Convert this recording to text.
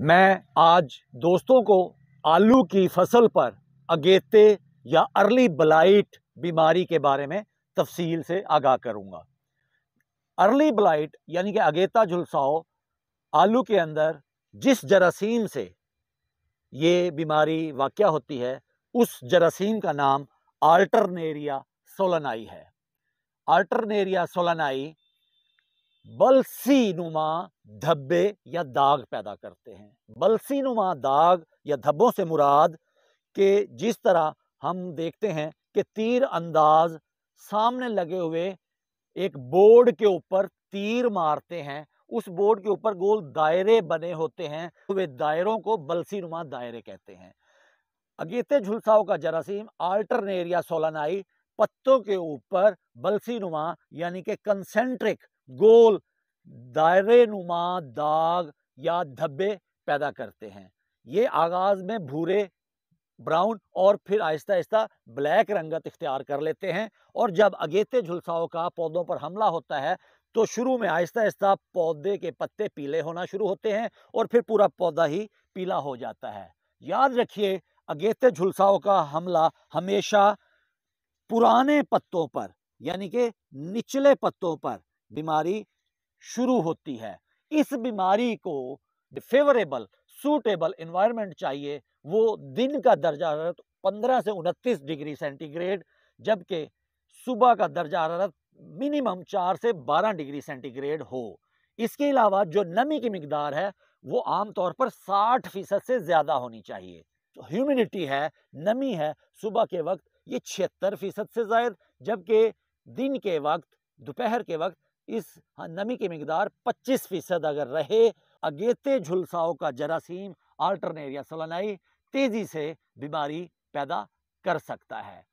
मैं आज दोस्तों को आलू की फसल पर अगेते या अर्ली ब्लाइट बीमारी के बारे में तफसील से आगाह करूंगा अर्ली ब्लाइट यानी कि अगेता झुलसाओ आलू के अंदर जिस जरासीम से ये बीमारी वाक़ होती है उस जरासीम का नाम आल्टरनेरिया सोलनाई है आल्टरनेरिया सोलनाई बलसी नुमा धब्बे या दाग पैदा करते हैं बलसी नुमा दाग या धब्बों से मुराद के जिस तरह हम देखते हैं कि तीर अंदाज सामने लगे हुए एक बोर्ड के ऊपर तीर मारते हैं उस बोर्ड के ऊपर गोल दायरे बने होते हैं वे दायरों को बलसी नुमा दायरे कहते हैं अगेते झुलसाओं का जरासीम आल्टरनेरिया सोलानाई पत्तों के ऊपर बलसी नुमा यानी कि कंसेंट्रिक गोल दायरे नुमा दाग या धब्बे पैदा करते हैं ये आगाज़ में भूरे ब्राउन और फिर आहिस्ता आहिस्ता ब्लैक रंगत इख्तियार कर लेते हैं और जब अगेते झुलसाओं का पौधों पर हमला होता है तो शुरू में आहिस्ता आहिस्ता पौधे के पत्ते पीले होना शुरू होते हैं और फिर पूरा पौधा ही पीला हो जाता है याद रखिए अगेते झुलसाओं का हमला हमेशा पुराने पत्तों पर यानी कि निचले पत्तों पर बीमारी शुरू होती है इस बीमारी को फेवरेबल सूटेबल इन्वायरमेंट चाहिए वो दिन का दर्जा हरारत पंद्रह से उनतीस डिग्री सेंटीग्रेड जबकि सुबह का दर्जा हरारत मिनिमम चार से बारह डिग्री सेंटीग्रेड हो इसके अलावा जो नमी की मकदार है वो आम तौर पर साठ फीसद से ज़्यादा होनी चाहिए ह्यूमिडिटी है नमी है सुबह के वक्त ये छिहत्तर फीसद से जायद जबकि दिन के वक्त दोपहर के वक्त इस नमी की मकदार 25 फ़ीसद अगर रहे अगेते झुलसाओं का जरासीम आल्टरनेरिया सलानाई तेज़ी से बीमारी पैदा कर सकता है